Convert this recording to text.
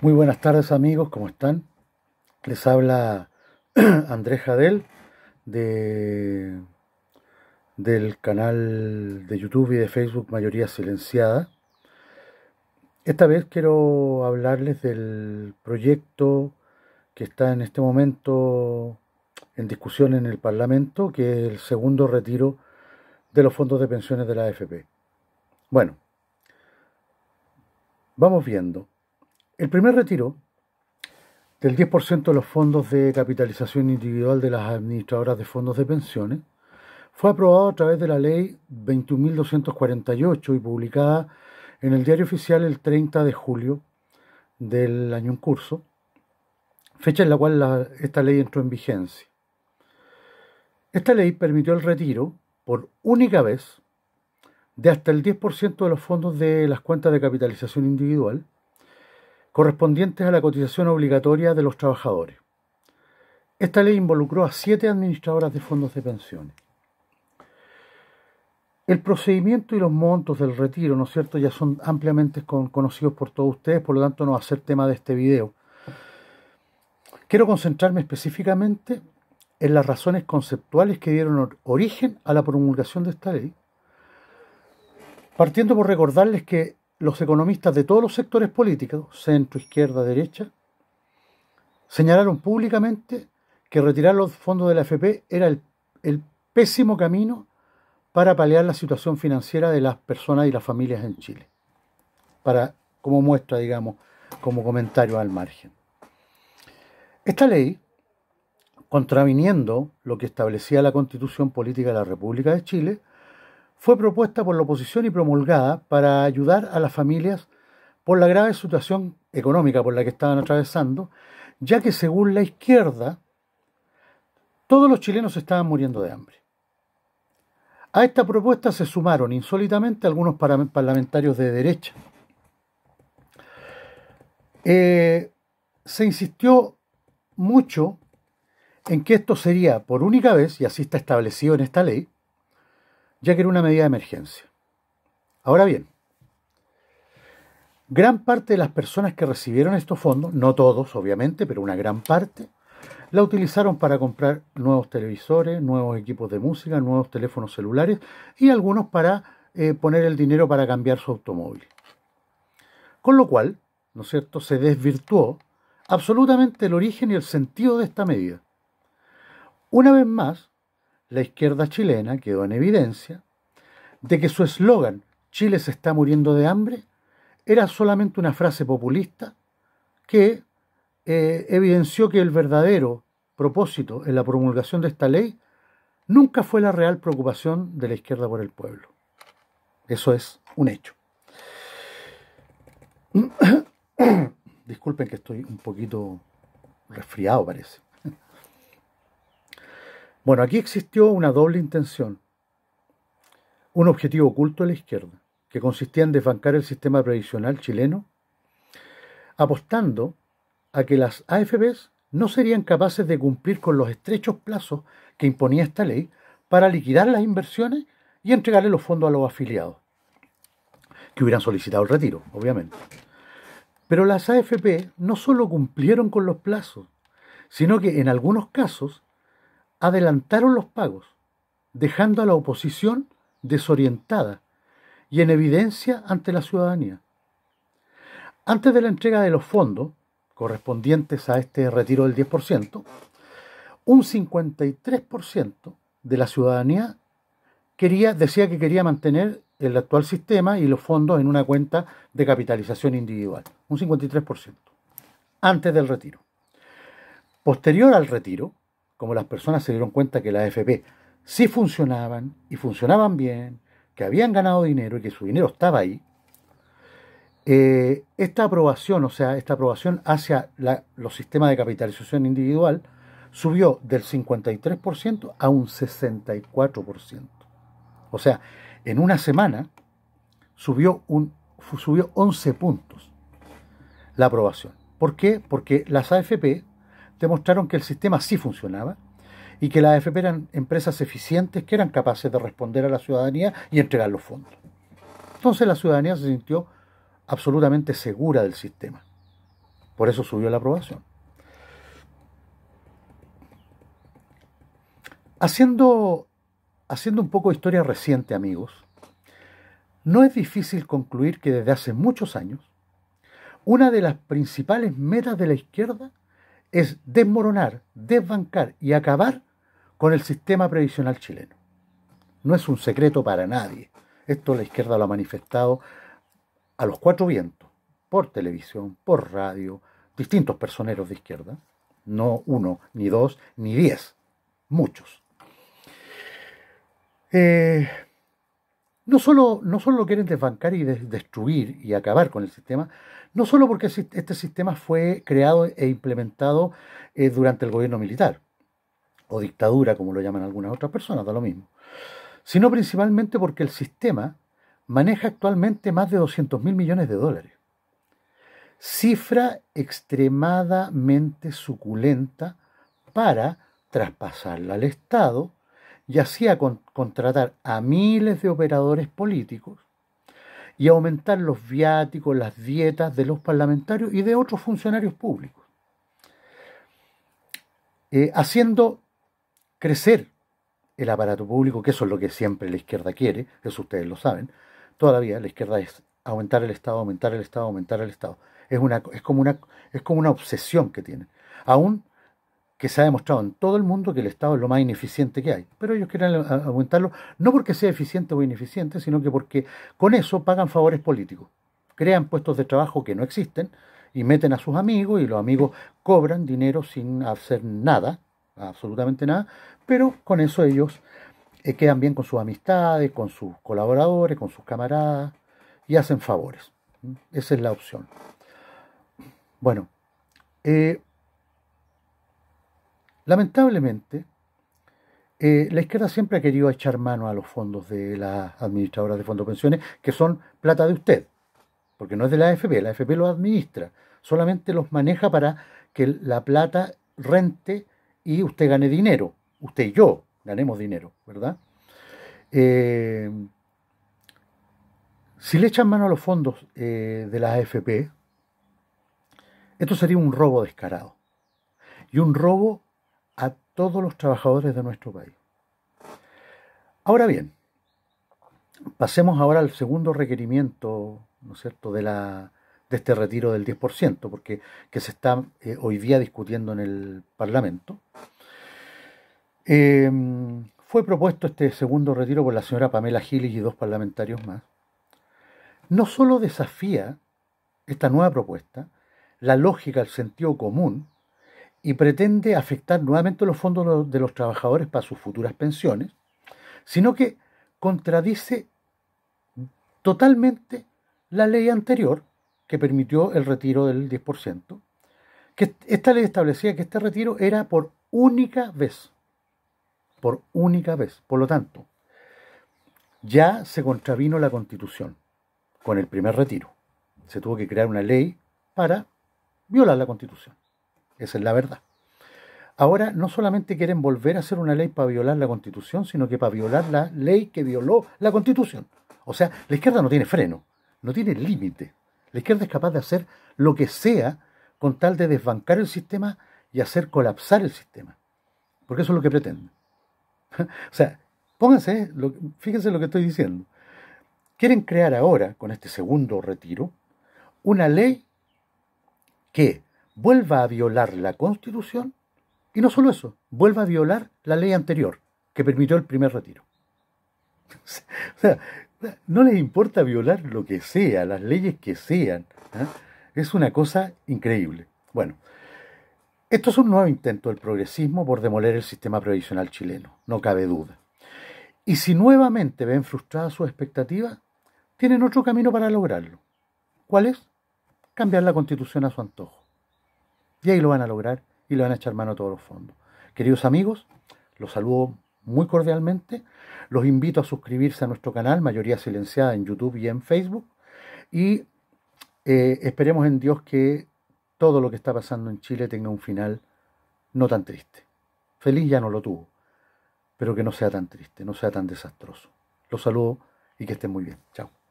Muy buenas tardes amigos, ¿cómo están? Les habla Andrés Jadel de, del canal de YouTube y de Facebook Mayoría Silenciada. Esta vez quiero hablarles del proyecto que está en este momento en discusión en el Parlamento, que es el segundo retiro de los fondos de pensiones de la AFP. Bueno, vamos viendo. El primer retiro del 10% de los fondos de capitalización individual de las administradoras de fondos de pensiones fue aprobado a través de la Ley 21.248 y publicada en el Diario Oficial el 30 de julio del año en curso, fecha en la cual esta ley entró en vigencia. Esta ley permitió el retiro, por única vez, de hasta el 10% de los fondos de las cuentas de capitalización individual, correspondientes a la cotización obligatoria de los trabajadores. Esta ley involucró a siete administradoras de fondos de pensiones. El procedimiento y los montos del retiro, ¿no es cierto?, ya son ampliamente conocidos por todos ustedes, por lo tanto no va a ser tema de este video. Quiero concentrarme específicamente en las razones conceptuales que dieron origen a la promulgación de esta ley, partiendo por recordarles que los economistas de todos los sectores políticos, centro, izquierda, derecha, señalaron públicamente que retirar los fondos de la AFP era el, pésimo camino para paliar la situación financiera de las personas y las familias en Chile. Para, como muestra, digamos, como comentario al margen. Esta ley, contraviniendo lo que establecía la Constitución Política de la República de Chile, fue propuesta por la oposición y promulgada para ayudar a las familias por la grave situación económica por la que estaban atravesando, ya que según la izquierda, todos los chilenos estaban muriendo de hambre. A esta propuesta se sumaron insólitamente algunos parlamentarios de derecha. Eh, se insistió mucho en que esto sería por única vez, y así está establecido en esta ley, ya que era una medida de emergencia. Ahora bien, gran parte de las personas que recibieron estos fondos, no todos obviamente, pero una gran parte, la utilizaron para comprar nuevos televisores, nuevos equipos de música, nuevos teléfonos celulares y algunos para eh, poner el dinero para cambiar su automóvil. Con lo cual, ¿no es cierto?, se desvirtuó absolutamente el origen y el sentido de esta medida. Una vez más, la izquierda chilena quedó en evidencia de que su eslogan Chile se está muriendo de hambre era solamente una frase populista que eh, evidenció que el verdadero propósito en la promulgación de esta ley nunca fue la real preocupación de la izquierda por el pueblo. Eso es un hecho. Disculpen que estoy un poquito resfriado, parece. Bueno, aquí existió una doble intención. Un objetivo oculto de la izquierda, que consistía en desbancar el sistema previsional chileno, apostando a que las AFPs no serían capaces de cumplir con los estrechos plazos que imponía esta ley para liquidar las inversiones y entregarle los fondos a los afiliados, que hubieran solicitado el retiro, obviamente. Pero las AFP no solo cumplieron con los plazos, sino que en algunos casos adelantaron los pagos, dejando a la oposición desorientada y en evidencia ante la ciudadanía. Antes de la entrega de los fondos, correspondientes a este retiro del 10%, un 53% de la ciudadanía quería, decía que quería mantener el actual sistema y los fondos en una cuenta de capitalización individual, un 53%, antes del retiro. Posterior al retiro, como las personas se dieron cuenta que las AFP sí funcionaban y funcionaban bien, que habían ganado dinero y que su dinero estaba ahí, eh, esta aprobación, o sea, esta aprobación hacia los sistemas de capitalización individual subió del 53% a un 64%. O sea, en una semana subió, un, subió 11 puntos la aprobación. ¿Por qué? Porque las AFP demostraron que el sistema sí funcionaba y que las AFP eran empresas eficientes que eran capaces de responder a la ciudadanía y entregar los fondos. Entonces la ciudadanía se sintió absolutamente segura del sistema. Por eso subió la aprobación. Haciendo, haciendo un poco de historia reciente, amigos, no es difícil concluir que desde hace muchos años, una de las principales metas de la izquierda es desmoronar, desbancar y acabar con el sistema previsional chileno. No es un secreto para nadie. Esto la izquierda lo ha manifestado a los cuatro vientos, por televisión, por radio, distintos personeros de izquierda, no uno, ni dos, ni diez, muchos. Eh, no solo, no solo lo quieren desbancar y destruir y acabar con el sistema, no solo porque este sistema fue creado e implementado eh, durante el gobierno militar, o dictadura, como lo llaman algunas otras personas, da lo mismo, sino principalmente porque el sistema maneja actualmente más de 200 mil millones de dólares. Cifra extremadamente suculenta para traspasarla al Estado y hacía contratar a miles de operadores políticos y aumentar los viáticos, las dietas de los parlamentarios y de otros funcionarios públicos, eh, haciendo crecer el aparato público, que eso es lo que siempre la izquierda quiere, eso ustedes lo saben, todavía la izquierda es aumentar el Estado, aumentar el Estado, aumentar el Estado. Es, una, es, como, una, es como una obsesión que tiene, Aún que se ha demostrado en todo el mundo que el Estado es lo más ineficiente que hay. Pero ellos quieren aguantarlo, no porque sea eficiente o ineficiente, sino que porque con eso pagan favores políticos. Crean puestos de trabajo que no existen y meten a sus amigos y los amigos cobran dinero sin hacer nada, absolutamente nada, pero con eso ellos eh, quedan bien con sus amistades, con sus colaboradores, con sus camaradas y hacen favores. ¿Mm? Esa es la opción. Bueno, eh, Lamentablemente, eh, la izquierda siempre ha querido echar mano a los fondos de las administradoras de fondos pensiones, que son plata de usted, porque no es de la AFP, la AFP lo administra, solamente los maneja para que la plata rente y usted gane dinero, usted y yo ganemos dinero, ¿verdad? Eh, si le echan mano a los fondos eh, de la AFP, esto sería un robo descarado y un robo todos los trabajadores de nuestro país. Ahora bien, pasemos ahora al segundo requerimiento, ¿no es cierto?, de, la, de este retiro del 10%, porque que se está eh, hoy día discutiendo en el Parlamento. Em, fue propuesto este segundo retiro por la señora Pamela Giles y dos parlamentarios más. No solo desafía esta nueva propuesta la lógica, el sentido común, y pretende afectar nuevamente los fondos de los trabajadores para sus futuras pensiones, sino que contradice totalmente la ley anterior que permitió el retiro del 10%, que esta ley establecía que este retiro era por única vez, por única vez. Por lo tanto, ya se contravino la constitución con el primer retiro. Se tuvo que crear una ley para violar la constitución. Esa es la verdad. Ahora no solamente quieren volver a hacer una ley para violar la constitución, sino que para violar la ley que violó la constitución. O sea, la izquierda no tiene freno, no tiene límite. La izquierda es capaz de hacer lo que sea con tal de desbancar el sistema y hacer colapsar el sistema. Porque eso es lo que pretende. o sea, pónganse, fíjense lo que estoy diciendo. Quieren crear ahora, con este segundo retiro, una ley que vuelva a violar la Constitución y no solo eso, vuelva a violar la ley anterior que permitió el primer retiro. o sea, no les importa violar lo que sea, las leyes que sean. ¿eh? Es una cosa increíble. Bueno, esto es un nuevo intento del progresismo por demoler el sistema previsional chileno, no cabe duda. Y si nuevamente ven frustradas sus expectativas, tienen otro camino para lograrlo. ¿Cuál es? Cambiar la constitución a su antojo. Y ahí lo van a lograr y le van a echar mano a todos los fondos. Queridos amigos, los saludo muy cordialmente. Los invito a suscribirse a nuestro canal, Mayoría Silenciada, en YouTube y en Facebook. Y eh, esperemos en Dios que todo lo que está pasando en Chile tenga un final no tan triste. Feliz ya no lo tuvo, pero que no sea tan triste, no sea tan desastroso. Los saludo y que estén muy bien. Chao.